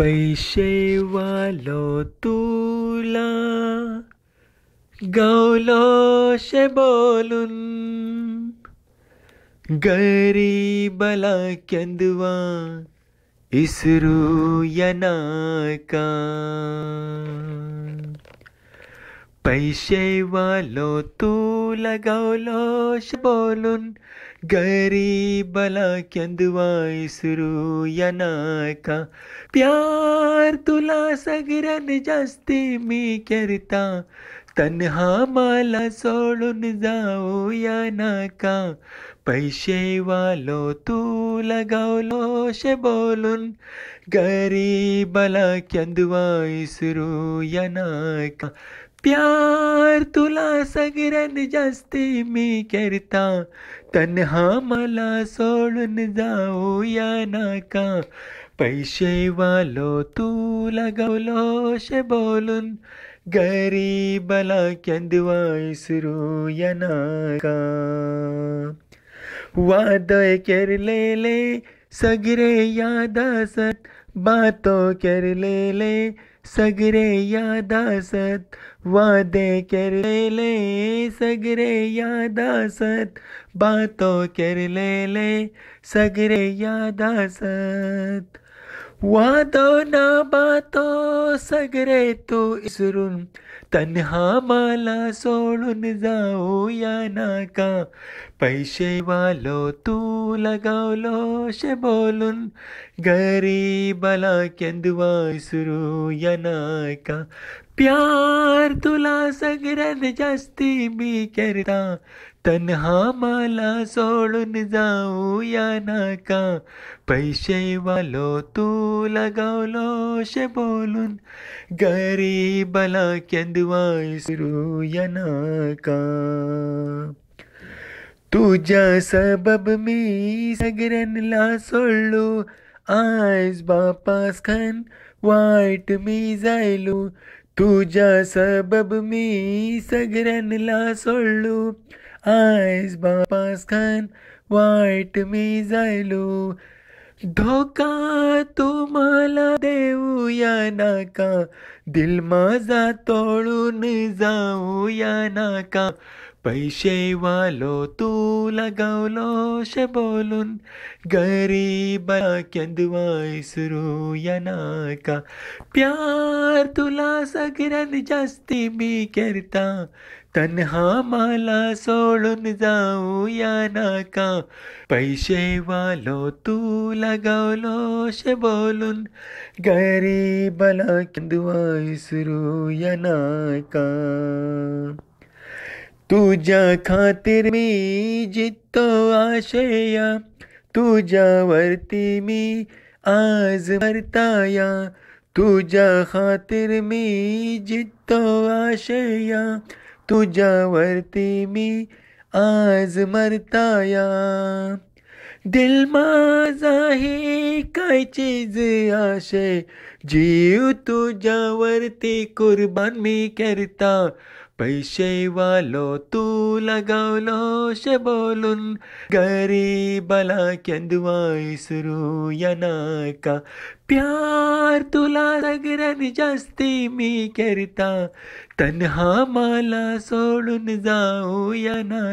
पैशेवालो तुला बोलुन, बोलून गरीबला केंदवा इसरू यनाका। वालो तू लगावलोश बोलून गरीबला केंदवाय सुरू या नाका प्यार तुला सगळ्यान जास्ती मी करता तन्हा माला सोडून जाऊ या नाका वालो तू शे बोलून गरीबला केंदवाय सुरू या नाका प्यार तुला सगळ्यात जास्ती मी करता तन्हा मला सोडून जाऊ या नाका वालो तू लगवलो शे बोलून गरीबला कंदवाय सुरू या नाका वादय केरलेले सगरे याद कर बातो केरलेले सगरे याद आसत वादे ले सगरे याद कर बातो केरलेले सगरे याद आसत ना बातो सगळे तू इसरून तन्हा माला सोडून जाऊया नाका पैसे वालो तू लगावलो शे बोलून गरीबला केंदवा इसरू या नाका प्यार तुला सगळ्यात जास्ती मी करता तन्हा मला सोडून जाऊ या नाका पैसे वालो तू लगावलो शे बोलून गरीबला केंदवा सुरू या नाका तुझ्या सबब मी सगळ्यांना सोडलो आज बापास खान वाईट मी जायलो तुझ्या सबब मी सगळ्यांना सोडलो आयस बापास खान वाईट मी जायलो धोका तुम्हाला देऊया नाका दिल माझा तोडून जाऊया नाका वालो तू लगावलो शे बोलून गरीब केंदवाय सुरू या नाका प्यार तुला सगळ्यात जास्ती मी करता तन्हा मला सोडून जाऊ या नाका वालो तू लगावलो शे बोलून गरीबला केंदवाय सुरू या नाका तुझ्या खातीर मी जितो आशया तुझ्यावरती मी आज मरताया तुझ्या खातीर मी जितो आशया तुझ्यावरती मी आज मरताया दिल माझा हे काय चीज आशे जीव तुझ्यावरती कुर्बान मी करता वालो तू लगावलो शे बोलून गरीबला केंदुवायसरू सुरू या प्यार तुला सगरन जास्ती मी करता तन्हा माला सोडून जाऊ या